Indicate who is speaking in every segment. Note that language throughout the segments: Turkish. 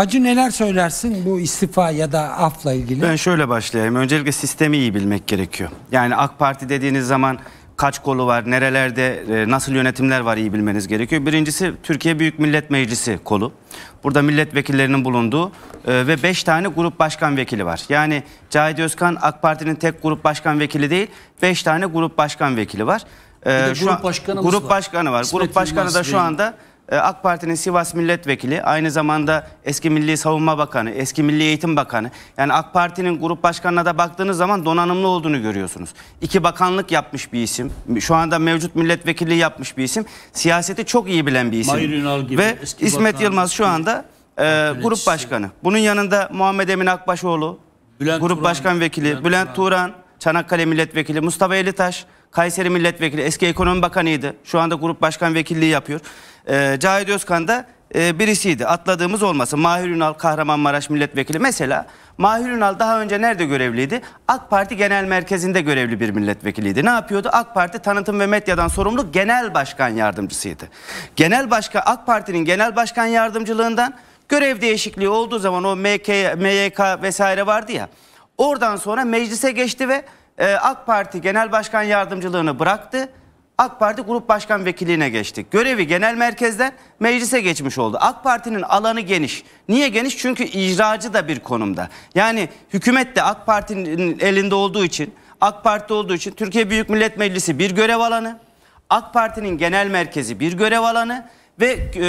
Speaker 1: Hacı neler söylersin bu istifa ya da afla ilgili? Ben şöyle başlayayım. Öncelikle sistemi iyi bilmek gerekiyor. Yani AK Parti dediğiniz zaman kaç kolu var, nerelerde e, nasıl yönetimler var iyi bilmeniz gerekiyor. Birincisi Türkiye Büyük Millet Meclisi kolu. Burada milletvekillerinin bulunduğu e, ve 5 tane grup başkan vekili var. Yani Cahit Özkan AK Parti'nin tek grup başkan vekili değil, 5 tane grup başkan vekili var. Ee, grup an, başkanı grup var. başkanı var. İsmet grup başkanı da şu anda e, AK Parti'nin Sivas Milletvekili, aynı zamanda eski Milli Savunma Bakanı, eski Milli Eğitim Bakanı. Yani AK Parti'nin grup başkanına da baktığınız zaman donanımlı olduğunu görüyorsunuz. İki bakanlık yapmış bir isim. Şu anda mevcut Milletvekili yapmış bir isim. Siyaseti çok iyi bilen bir isim. gibi Ve eski İsmet bakan, Yılmaz şu anda e, grup başkanı. Bunun yanında Muhammed Emin Akbaşoğlu, Bülent grup Turan, başkan vekili, Bülent, Bülent Turan, Turan Çanakkale milletvekili Mustafa Elitaş, Kayseri Milletvekili, eski Ekonomi Bakanıydı. Şu anda Grup Başkan Vekilliği yapıyor. E, Cahit Özkan da e, birisiydi. Atladığımız olmasın. Mahir Ünal Kahramanmaraş Milletvekili. Mesela Mahir Ünal daha önce nerede görevliydi? AK Parti Genel Merkezi'nde görevli bir milletvekiliydi. Ne yapıyordu? AK Parti Tanıtım ve Medya'dan sorumlu Genel Başkan Yardımcısıydı. Genel başka AK Parti'nin Genel Başkan Yardımcılığından görev değişikliği olduğu zaman o MK, MYK vesaire vardı ya. Oradan sonra meclise geçti ve ee, AK Parti Genel Başkan Yardımcılığını bıraktı. AK Parti Grup Başkan Vekiline geçti. Görevi genel merkezden meclise geçmiş oldu. AK Parti'nin alanı geniş. Niye geniş? Çünkü icracı da bir konumda. Yani hükümet de AK Parti'nin elinde olduğu için, AK Parti olduğu için Türkiye Büyük Millet Meclisi bir görev alanı, AK Parti'nin genel merkezi bir görev alanı ve e,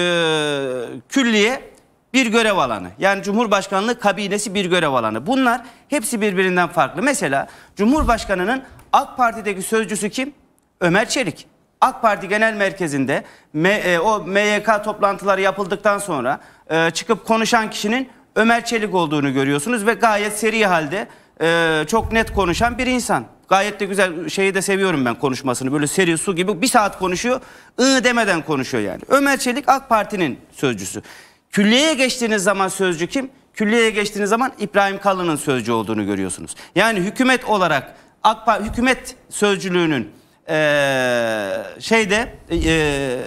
Speaker 1: külliye bir görev alanı. Yani Cumhurbaşkanlığı kabinesi bir görev alanı. Bunlar hepsi birbirinden farklı. Mesela Cumhurbaşkanı'nın AK Parti'deki sözcüsü kim? Ömer Çelik. AK Parti Genel Merkezi'nde e, o MYK toplantıları yapıldıktan sonra e, çıkıp konuşan kişinin Ömer Çelik olduğunu görüyorsunuz ve gayet seri halde e, çok net konuşan bir insan. Gayet de güzel şeyi de seviyorum ben konuşmasını. Böyle seri su gibi bir saat konuşuyor. ı demeden konuşuyor yani. Ömer Çelik AK Parti'nin sözcüsü. Külliyeye geçtiğiniz zaman sözcü kim? Külliyeye geçtiğiniz zaman İbrahim Kalın'ın sözcü olduğunu görüyorsunuz. Yani hükümet olarak AK Parti, hükümet sözcülüğünün ee, şeyde ee,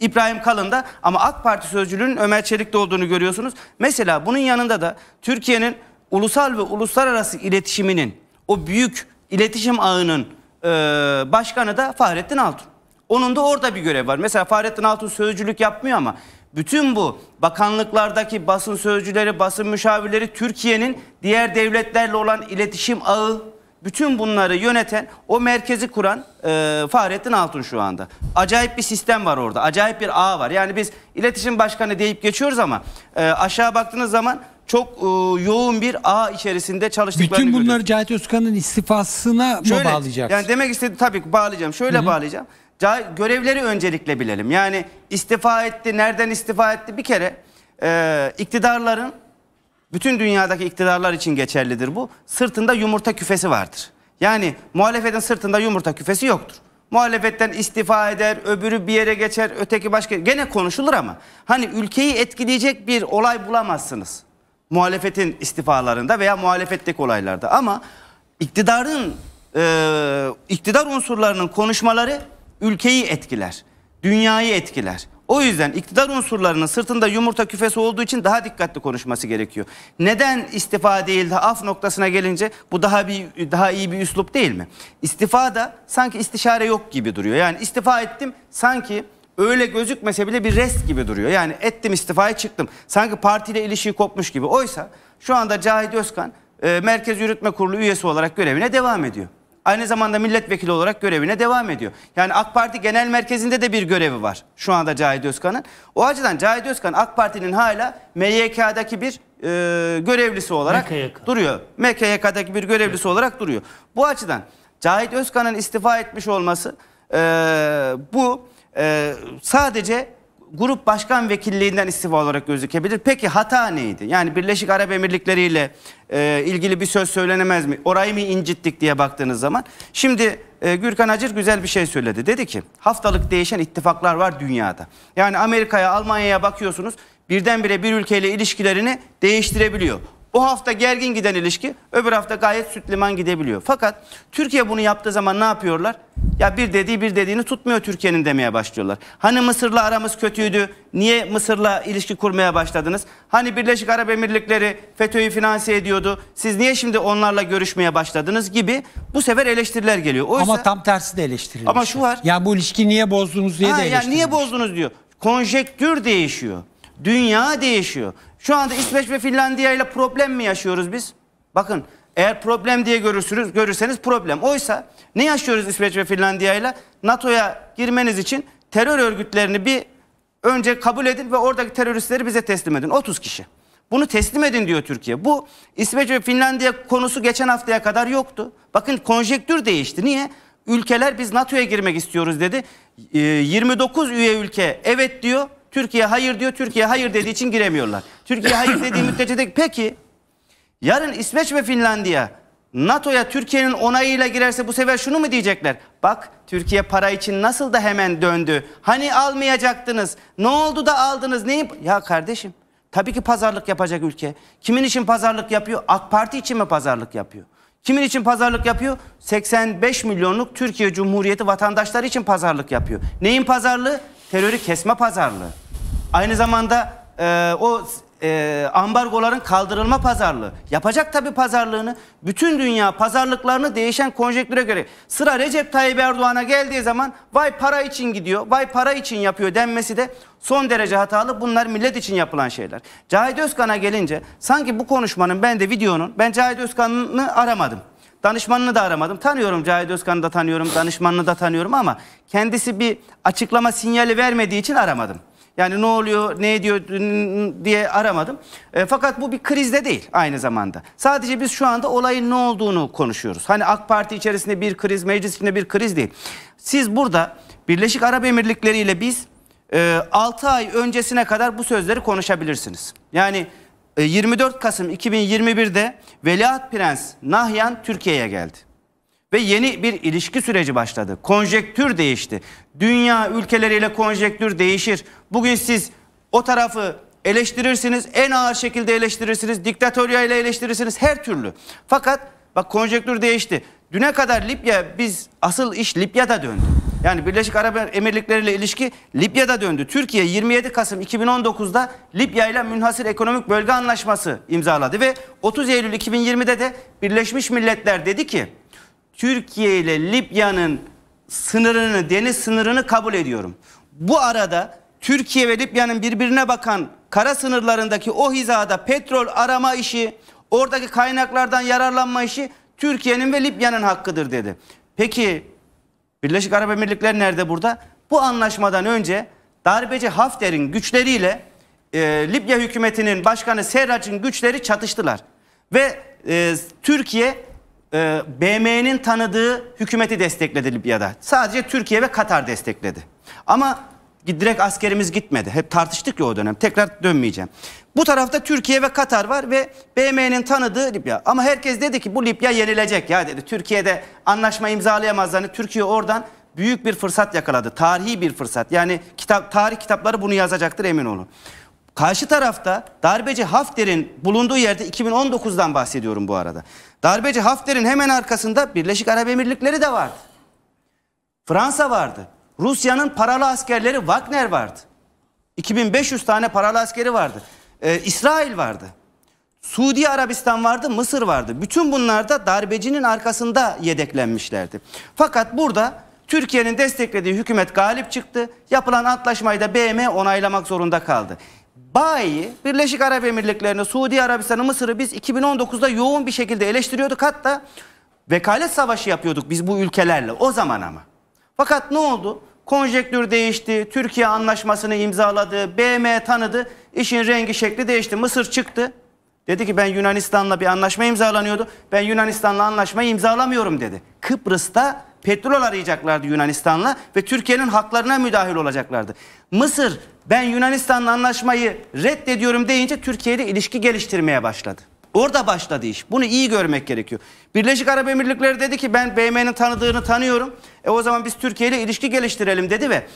Speaker 1: İbrahim Kalın'da ama AK Parti sözcülüğünün Ömer Çelik'te olduğunu görüyorsunuz. Mesela bunun yanında da Türkiye'nin ulusal ve uluslararası iletişiminin o büyük iletişim ağının e, başkanı da Fahrettin Altun. Onun da orada bir görev var. Mesela Fahrettin Altun sözcülük yapmıyor ama bütün bu bakanlıklardaki basın sözcüleri, basın müşavirleri Türkiye'nin diğer devletlerle olan iletişim ağı bütün bunları yöneten, o merkezi kuran e, Fahrettin Altun şu anda. Acayip bir sistem var orada. Acayip bir ağ var. Yani biz iletişim başkanı deyip geçiyoruz ama e, aşağı baktığınız zaman çok e, yoğun bir ağ içerisinde çalıştıklarını Bütün bunları Cahit Özkan'ın istifasına Şöyle, mı bağlayacaksın? Yani demek istediğim tabii bağlayacağım. Şöyle Hı -hı. bağlayacağım görevleri öncelikle bilelim. Yani istifa etti, nereden istifa etti bir kere e, iktidarların bütün dünyadaki iktidarlar için geçerlidir bu. Sırtında yumurta küfesi vardır. Yani muhalefetin sırtında yumurta küfesi yoktur. Muhalefetten istifa eder, öbürü bir yere geçer, öteki başka gene konuşulur ama hani ülkeyi etkileyecek bir olay bulamazsınız. Muhalefetin istifalarında veya muhalefetteki olaylarda ama iktidarın e, iktidar unsurlarının konuşmaları ülkeyi etkiler, dünyayı etkiler. O yüzden iktidar unsurlarının sırtında yumurta küfesi olduğu için daha dikkatli konuşması gerekiyor. Neden istifa değil de af noktasına gelince bu daha bir daha iyi bir üslup değil mi? İstifa da sanki istişare yok gibi duruyor. Yani istifa ettim sanki öyle gözükmese bile bir rest gibi duruyor. Yani ettim istifaya çıktım. Sanki partiyle ilişiği kopmuş gibi. Oysa şu anda Cahit Özkan e, Merkez Yürütme Kurulu üyesi olarak görevine devam ediyor. Aynı zamanda milletvekili olarak görevine devam ediyor. Yani AK Parti genel merkezinde de bir görevi var şu anda Cahit Özkan'ın. O açıdan Cahit Özkan AK Parti'nin hala MYK'daki bir e, görevlisi olarak MKYK. duruyor. MKYK'daki bir görevlisi evet. olarak duruyor. Bu açıdan Cahit Özkan'ın istifa etmiş olması e, bu e, sadece grup başkan vekilliğinden istifa olarak gözükebilir. Peki hata neydi? Yani Birleşik Arap Emirlikleri ile e, ilgili bir söz söylenemez mi? Orayı mı incittik diye baktığınız zaman. Şimdi e, Gürkan Acır güzel bir şey söyledi. Dedi ki haftalık değişen ittifaklar var dünyada. Yani Amerika'ya, Almanya'ya bakıyorsunuz birdenbire bir ülkeyle ilişkilerini değiştirebiliyor. Bu hafta gergin giden ilişki öbür hafta gayet süt liman gidebiliyor. Fakat Türkiye bunu yaptığı zaman ne yapıyorlar? Ya bir dediği bir dediğini tutmuyor Türkiye'nin demeye başlıyorlar. Hani Mısır'la aramız kötüydü. Niye Mısır'la ilişki kurmaya başladınız? Hani Birleşik Arap Emirlikleri FETÖ'yü finanse ediyordu. Siz niye şimdi onlarla görüşmeye başladınız gibi bu sefer eleştiriler geliyor. Oysa, ama tam tersi de eleştiriliyor. Ama şu var. Ya bu ilişki niye bozdunuz diye ha, de eleştiriliyor. Yani niye bozdunuz diyor. Konjektür değişiyor. Dünya değişiyor. Şu anda İsveç ve Finlandiya ile problem mi yaşıyoruz biz? Bakın eğer problem diye görürsünüz, görürseniz problem. Oysa ne yaşıyoruz İsveç ve Finlandiya ile? NATO'ya girmeniz için terör örgütlerini bir önce kabul edin ve oradaki teröristleri bize teslim edin. 30 kişi. Bunu teslim edin diyor Türkiye. Bu İsveç ve Finlandiya konusu geçen haftaya kadar yoktu. Bakın konjektür değişti. Niye? Ülkeler biz NATO'ya girmek istiyoruz dedi. 29 ee, üye ülke evet diyor. Türkiye hayır diyor. Türkiye hayır dediği için giremiyorlar. Türkiye hayır dediği müddetçe de peki yarın İsveç ve Finlandiya NATO'ya Türkiye'nin onayıyla girerse bu sefer şunu mu diyecekler? Bak Türkiye para için nasıl da hemen döndü. Hani almayacaktınız? Ne oldu da aldınız? Neyi? Ya kardeşim tabii ki pazarlık yapacak ülke. Kimin için pazarlık yapıyor? AK Parti için mi pazarlık yapıyor? Kimin için pazarlık yapıyor? 85 milyonluk Türkiye Cumhuriyeti vatandaşları için pazarlık yapıyor. Neyin pazarlığı? terörü kesme pazarlığı. Aynı zamanda e, o e, ambargoların kaldırılma pazarlığı. Yapacak tabii pazarlığını. Bütün dünya pazarlıklarını değişen konjektüre göre. Sıra Recep Tayyip Erdoğan'a geldiği zaman vay para için gidiyor, vay para için yapıyor denmesi de son derece hatalı. Bunlar millet için yapılan şeyler. Cahit Özkan'a gelince sanki bu konuşmanın ben de videonun ben Cahit Özkan'ı aramadım. Danışmanını da aramadım. Tanıyorum Cahit Özkan'ı da tanıyorum, danışmanını da tanıyorum ama kendisi bir açıklama sinyali vermediği için aramadım. Yani ne oluyor, ne ediyor diye aramadım. E, fakat bu bir krizde değil aynı zamanda. Sadece biz şu anda olayın ne olduğunu konuşuyoruz. Hani AK Parti içerisinde bir kriz, meclis içinde bir kriz değil. Siz burada Birleşik Arap Emirlikleri ile biz e, 6 ay öncesine kadar bu sözleri konuşabilirsiniz. Yani 24 e, Kasım 2021'de Veliaht Prens Nahyan Türkiye'ye geldi. Ve yeni bir ilişki süreci başladı. Konjektür değişti. Dünya ülkeleriyle konjektür değişir. Bugün siz o tarafı eleştirirsiniz, en ağır şekilde eleştirirsiniz, diktatöryayla eleştirirsiniz her türlü. Fakat bak konjektür değişti. Düne kadar Libya biz asıl iş Libya'da döndü. Yani Birleşik Arap Emirlikleri ile ilişki Libya'da döndü. Türkiye 27 Kasım 2019'da Libya ile Münhasır Ekonomik Bölge Anlaşması imzaladı ve 30 Eylül 2020'de de Birleşmiş Milletler dedi ki Türkiye ile Libya'nın sınırını, deniz sınırını kabul ediyorum. Bu arada Türkiye ve Libya'nın birbirine bakan kara sınırlarındaki o hizada petrol arama işi, oradaki kaynaklardan yararlanma işi Türkiye'nin ve Libya'nın hakkıdır dedi. Peki Birleşik Arap Emirlikleri nerede burada? Bu anlaşmadan önce darbeci Hafter'in güçleriyle e, Libya hükümetinin başkanı Serrac'ın güçleri çatıştılar. Ve e, Türkiye e, BM'nin tanıdığı hükümeti destekledi Libya'da. Sadece Türkiye ve Katar destekledi. Ama direkt askerimiz gitmedi. Hep tartıştık ya o dönem. Tekrar dönmeyeceğim. Bu tarafta Türkiye ve Katar var ve BM'nin tanıdığı Libya. Ama herkes dedi ki bu Libya yenilecek ya dedi. Türkiye'de anlaşma imzalayamazlarını Türkiye oradan büyük bir fırsat yakaladı. Tarihi bir fırsat. Yani kitap tarih kitapları bunu yazacaktır emin olun. Karşı tarafta darbeci Hafter'in bulunduğu yerde 2019'dan bahsediyorum bu arada. Darbeci Hafter'in hemen arkasında Birleşik Arap Emirlikleri de vardı. Fransa vardı. Rusya'nın paralı askerleri Wagner vardı. 2500 tane paralı askeri vardı e, İsrail vardı. Suudi Arabistan vardı, Mısır vardı. Bütün bunlar da darbecinin arkasında yedeklenmişlerdi. Fakat burada Türkiye'nin desteklediği hükümet galip çıktı. Yapılan antlaşmayı da BM onaylamak zorunda kaldı. Bayi, Birleşik Arap Emirlikleri'ni, Suudi Arabistan'ı, Mısır'ı biz 2019'da yoğun bir şekilde eleştiriyorduk. Hatta vekalet savaşı yapıyorduk biz bu ülkelerle o zaman ama. Fakat ne oldu? Konjektür değişti, Türkiye anlaşmasını imzaladı, BM tanıdı, işin rengi şekli değişti. Mısır çıktı, dedi ki ben Yunanistan'la bir anlaşma imzalanıyordu, ben Yunanistan'la anlaşma imzalamıyorum dedi. Kıbrıs'ta petrol arayacaklardı Yunanistan'la ve Türkiye'nin haklarına müdahil olacaklardı. Mısır ben Yunanistan'la anlaşmayı reddediyorum deyince Türkiye'de ilişki geliştirmeye başladı. Orada başladı iş. Bunu iyi görmek gerekiyor. Birleşik Arap Emirlikleri dedi ki ben BM'nin tanıdığını tanıyorum. E o zaman biz Türkiye ile ilişki geliştirelim dedi ve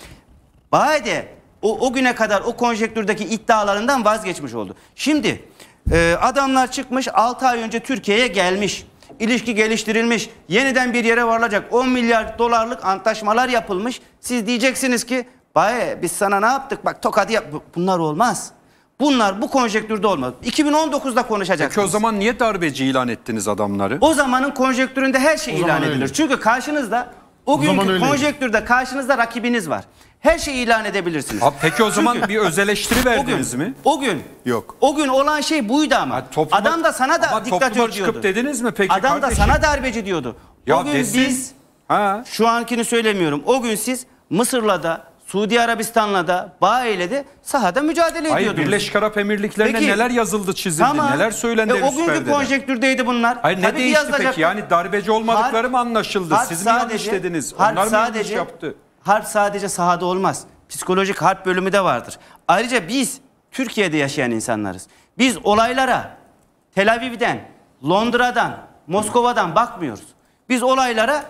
Speaker 1: Baade o, o güne kadar o konjektürdeki iddialarından vazgeçmiş oldu. Şimdi e, adamlar çıkmış 6 ay önce Türkiye'ye gelmiş. İlişki geliştirilmiş. Yeniden bir yere varılacak. 10 milyar dolarlık antlaşmalar yapılmış. Siz diyeceksiniz ki Baye biz sana ne yaptık? Bak tokadı yap. Bunlar olmaz. Bunlar bu konjektürde olmaz. 2019'da konuşacaksınız. Peki o zaman niye darbeci ilan ettiniz adamları? O zamanın konjektüründe her şey o ilan edilir. Öyle. Çünkü karşınızda o, o günkü konjektürde karşınızda rakibiniz var. Her şeyi ilan edebilirsiniz. Abi peki o zaman bir öz eleştiri verdiniz o gün, mi? O gün. Yok. O gün olan şey buydu ama. Ha, topluma, Adam da sana da diktatör diyordu. çıkıp dediniz mi peki Adam kardeşim? da sana darbeci diyordu. Ya o gün desin. biz ha. şu ankini söylemiyorum. O gün siz Mısır'la da Suudi Arabistan'la da Bahreyn'le de sahada mücadele Hayır, Birleşik Arap Emirlikleri'ne peki, neler yazıldı çizildi tamam, neler söylendi e, O günkü konjektürdeydi bunlar. Hayır Tabii ne değişti peki yani darbeci olmadıkları harp, mı anlaşıldı siz mi yanlış dediniz onlar mı sadece, yanlış yaptı? Harp sadece sahada olmaz psikolojik harp bölümü de vardır. Ayrıca biz Türkiye'de yaşayan insanlarız. Biz olaylara Tel Aviv'den, Londra'dan, Moskova'dan bakmıyoruz. Biz olaylara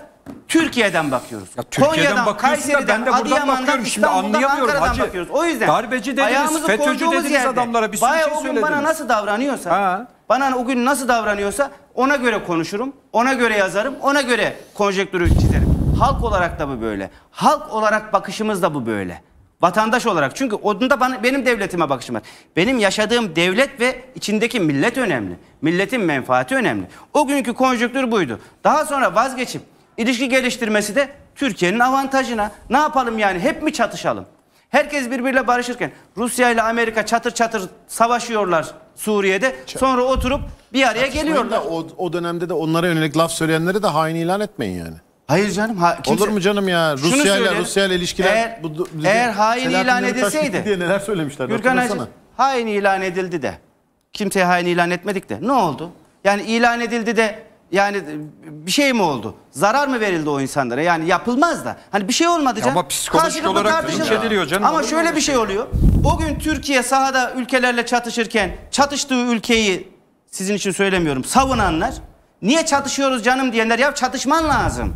Speaker 1: Türkiye'den bakıyoruz. Ya, Türkiye'den Konya'dan, bakıyorsun Kayseri'den, de Adıyaman'dan, bakıyorum şimdi İstanbul'dan, anlayamıyorum Ankara'dan hacı. Bakıyoruz. O yüzden Darbeci dediniz, FETÖ'cü dediniz yerde, adamlara bir sürü şey o gün bana nasıl davranıyorsa, ha. bana o gün nasıl davranıyorsa ona göre konuşurum, ona göre yazarım, ona göre konjektürü çizerim. Halk olarak da bu böyle. Halk olarak bakışımız da bu böyle. Vatandaş olarak. Çünkü odunda bana, benim devletime bakışım var. Benim yaşadığım devlet ve içindeki millet önemli. Milletin menfaati önemli. O günkü konjüktür buydu. Daha sonra vazgeçip İlişki geliştirmesi de Türkiye'nin avantajına. Ne yapalım yani hep mi çatışalım? Herkes birbiriyle barışırken Rusya ile Amerika çatır çatır savaşıyorlar Suriye'de. Sonra oturup bir araya Tartışmayın geliyorlar. o, o dönemde de onlara yönelik laf söyleyenleri de hain ilan etmeyin yani. Hayır canım. Ha, kimse... Olur mu canım ya? Rusya ile Rusya ile ilişkiler eğer, bu, bu, eğer hain ilan edilseydi. Diye neler söylemişler. Gürkan hain ilan edildi de. Kimseye hain ilan etmedik de. Ne oldu? Yani ilan edildi de yani bir şey mi oldu? Zarar mı verildi o insanlara? Yani yapılmaz da. Hani bir şey olmadı canım. Ama psikolojik olarak linç canım. Ama şöyle bir şey oluyor. O gün Türkiye sahada ülkelerle çatışırken çatıştığı ülkeyi sizin için söylemiyorum. Savunanlar niye çatışıyoruz canım diyenler ya çatışman lazım.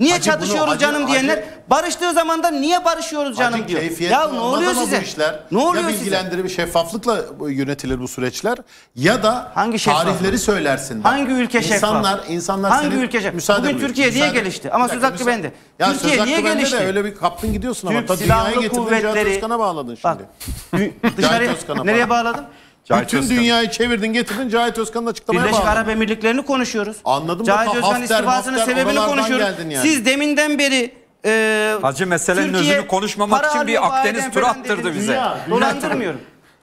Speaker 1: Niye Hacı çatışıyoruz bunu, canım diyenler acı, barıştığı zaman da niye barışıyoruz canım acı, diyor. Ya ne oluyor size? Işler, ne oluyor ya bilgilendirme size? şeffaflıkla yönetilir bu süreçler ya da hangi tarihleri söylersin. Bak. Hangi ülke insanlar, şeffaf? İnsanlar insanlar hangi senin ülke şeffaf? Müsaade Bugün buyur. Türkiye niye gelişti? Ama dakika, söz hakkı bende. Ya Türkiye söz niye gelişti? De öyle bir kaptın gidiyorsun ama Türk, dünyaya getirdin Cihat Özkan'a bağladın şimdi. Bak, dışarı nereye bağladım? Cahit Bütün Özkan. dünyayı çevirdin getirdin Cahit Özkan'ın açıklamaya Birleşik bağlı. Arap Emirlikleri'ni konuşuyoruz. Anladım. Cahit da Özkan Hafter, istifasının Hafter, sebebini konuşuyoruz. yani. Siz deminden beri e, Hacı meselenin Türkiye özünü konuşmamak için bir Akdeniz aynen attırdı bize. Dünya, Dolandırmıyorum.